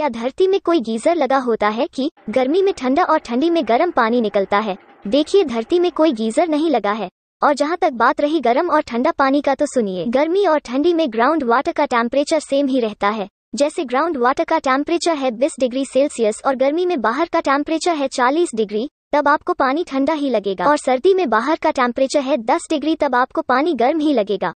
क्या धरती में कोई गीजर लगा होता है कि गर्मी में ठंडा और ठंडी में गर्म पानी निकलता है देखिए धरती में कोई गीजर नहीं लगा है और जहाँ तक बात रही गर्म और ठंडा पानी का तो सुनिए गर्मी और ठंडी में ग्राउंड वाटर का टेम्परेचर सेम ही रहता है जैसे ग्राउंड वाटर का टेम्परेचर है बीस डिग्री सेल्सियस और गर्मी में बाहर का टेम्परेचर है चालीस डिग्री तब आपको पानी ठंडा ही लगेगा और सर्दी में बाहर का टेम्परेचर है दस डिग्री तब आपको पानी गर्म ही लगेगा